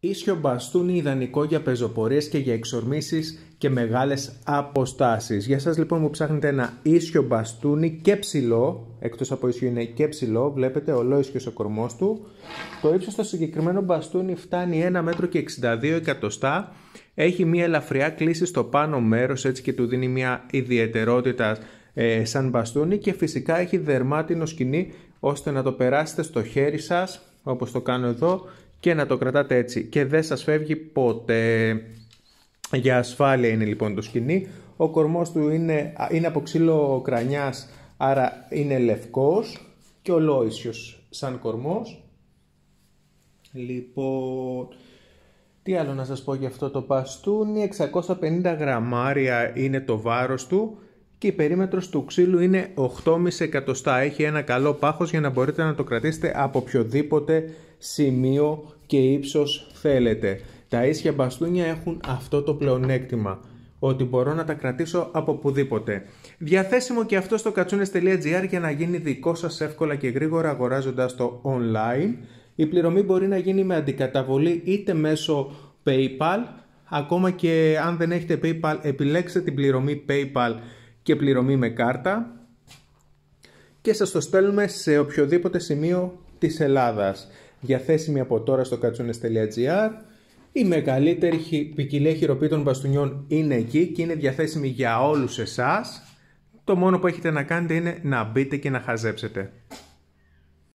Ίσιο μπαστούνι ιδανικό για πεζοπορίες και για εξορμήσεις και μεγάλες αποστάσεις. Για σας λοιπόν που ψάχνετε ένα ίσιο μπαστούνι και ψηλό, εκτός από ίσιο είναι και ψηλό, βλέπετε ολόισιος ο κορμός του. Το ύψος στο συγκεκριμένο μπαστούνι φτάνει 1 μέτρο και 62 εκατοστά. Έχει μια ελαφριά κλίση στο πάνω μέρος έτσι και του δίνει μια ιδιαιτερότητα ε, σαν μπαστούνι και φυσικά έχει δερμάτινο σκηνή ώστε να το περάσετε στο χέρι σας όπως το κάνω εδώ και να το κρατάτε έτσι και δεν σας φεύγει ποτέ. Για ασφάλεια είναι λοιπόν το σκηνή. Ο κορμός του είναι, είναι από ξύλο κρανιάς άρα είναι λευκός και ολόησιος σαν κορμός. Λοιπόν, τι άλλο να σας πω για αυτό το παστούνι, 650 γραμμάρια είναι το βάρος του και η περίμετρος του ξύλου είναι 8,5 εκατοστά. Έχει ένα καλό πάχος για να μπορείτε να το κρατήσετε από οποιοδήποτε σημείο και ύψος θέλετε. Τα ίσια μπαστούνια έχουν αυτό το πλεονέκτημα ότι μπορώ να τα κρατήσω από πουδήποτε. Διαθέσιμο και αυτό στο κατσούνες.gr για να γίνει δικό σας εύκολα και γρήγορα αγοράζοντας το online. Η πληρωμή μπορεί να γίνει με αντικαταβολή είτε μέσω PayPal, ακόμα και αν δεν έχετε PayPal επιλέξτε την πληρωμή PayPal και πληρωμή με κάρτα και σας το στέλνουμε σε οποιοδήποτε σημείο της Ελλάδας. Διαθέσιμη από τώρα στο κατσούνες.gr Η μεγαλύτερη ποικιλία χειροποίητων μπαστούνιών είναι εκεί και είναι διαθέσιμη για όλους εσάς. Το μόνο που έχετε να κάνετε είναι να μπείτε και να χαζέψετε.